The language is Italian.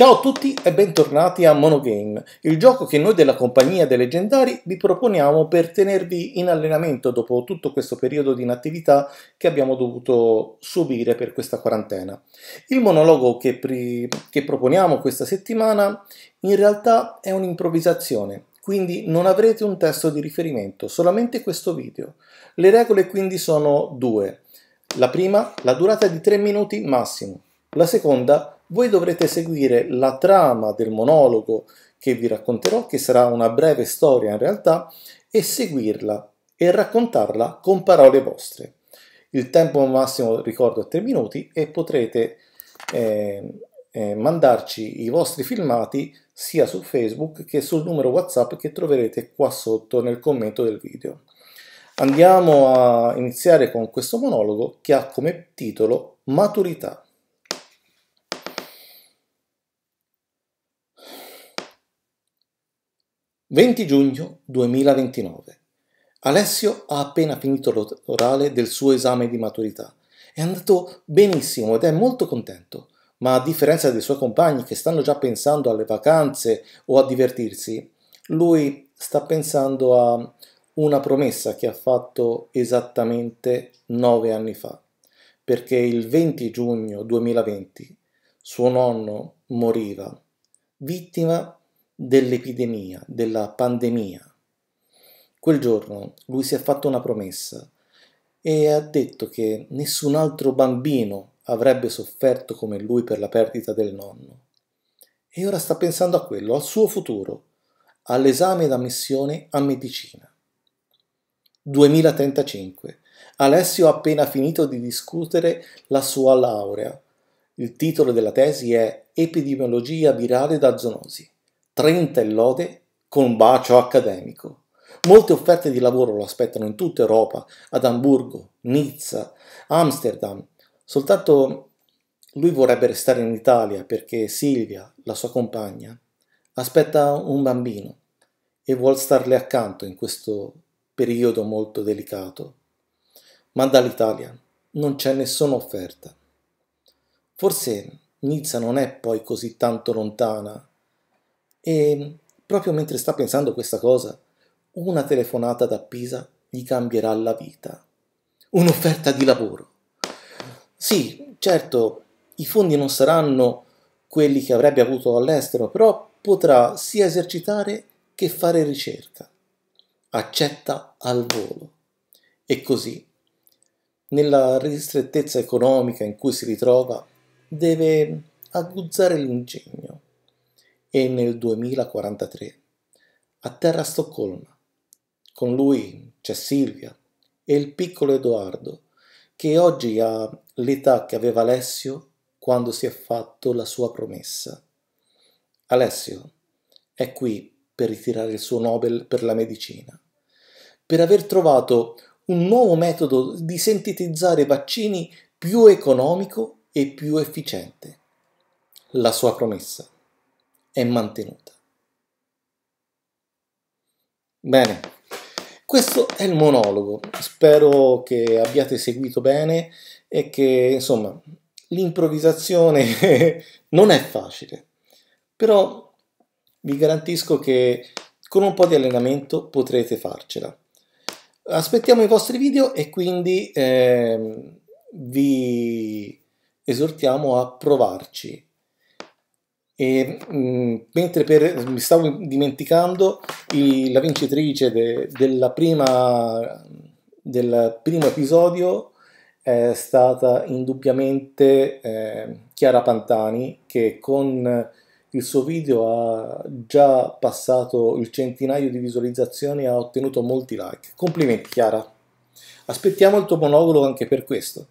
Ciao a tutti e bentornati a Monogame, il gioco che noi della compagnia dei leggendari vi proponiamo per tenervi in allenamento dopo tutto questo periodo di inattività che abbiamo dovuto subire per questa quarantena. Il monologo che, che proponiamo questa settimana in realtà è un'improvvisazione, quindi non avrete un testo di riferimento, solamente questo video. Le regole quindi sono due. La prima, la durata di 3 minuti massimo. La seconda, voi dovrete seguire la trama del monologo che vi racconterò, che sarà una breve storia in realtà, e seguirla e raccontarla con parole vostre. Il tempo massimo, ricordo, è 3 minuti e potrete eh, eh, mandarci i vostri filmati sia su Facebook che sul numero WhatsApp che troverete qua sotto nel commento del video. Andiamo a iniziare con questo monologo che ha come titolo Maturità. 20 giugno 2029. Alessio ha appena finito l'orale del suo esame di maturità. È andato benissimo ed è molto contento, ma a differenza dei suoi compagni che stanno già pensando alle vacanze o a divertirsi, lui sta pensando a una promessa che ha fatto esattamente nove anni fa, perché il 20 giugno 2020 suo nonno moriva, vittima dell'epidemia, della pandemia. Quel giorno lui si è fatto una promessa e ha detto che nessun altro bambino avrebbe sofferto come lui per la perdita del nonno. E ora sta pensando a quello, al suo futuro, all'esame d'ammissione a medicina. 2035. Alessio ha appena finito di discutere la sua laurea. Il titolo della tesi è Epidemiologia virale da zoonosi. 30 lode con un bacio accademico. Molte offerte di lavoro lo aspettano in tutta Europa, ad Amburgo, Nizza, Amsterdam. Soltanto lui vorrebbe restare in Italia perché Silvia, la sua compagna, aspetta un bambino e vuol starle accanto in questo periodo molto delicato. Ma dall'Italia non c'è nessuna offerta. Forse Nizza non è poi così tanto lontana e ehm, proprio mentre sta pensando questa cosa, una telefonata da Pisa gli cambierà la vita. Un'offerta di lavoro. Sì, certo, i fondi non saranno quelli che avrebbe avuto all'estero, però potrà sia esercitare che fare ricerca. Accetta al volo. E così, nella ristrettezza economica in cui si ritrova, deve aguzzare l'ingegno e nel 2043 atterra a Stoccolma. Con lui c'è Silvia e il piccolo Edoardo, che oggi ha l'età che aveva Alessio quando si è fatto la sua promessa. Alessio è qui per ritirare il suo Nobel per la medicina, per aver trovato un nuovo metodo di sintetizzare vaccini più economico e più efficiente. La sua promessa è mantenuta. Bene, questo è il monologo, spero che abbiate seguito bene e che insomma l'improvvisazione non è facile, però vi garantisco che con un po' di allenamento potrete farcela. Aspettiamo i vostri video e quindi eh, vi esortiamo a provarci e, mh, mm, mentre per, mi stavo dimenticando i, la vincitrice de, della prima, del primo episodio è stata indubbiamente eh, Chiara Pantani che con il suo video ha già passato il centinaio di visualizzazioni e ha ottenuto molti like. Complimenti Chiara. Aspettiamo il tuo monologo anche per questo.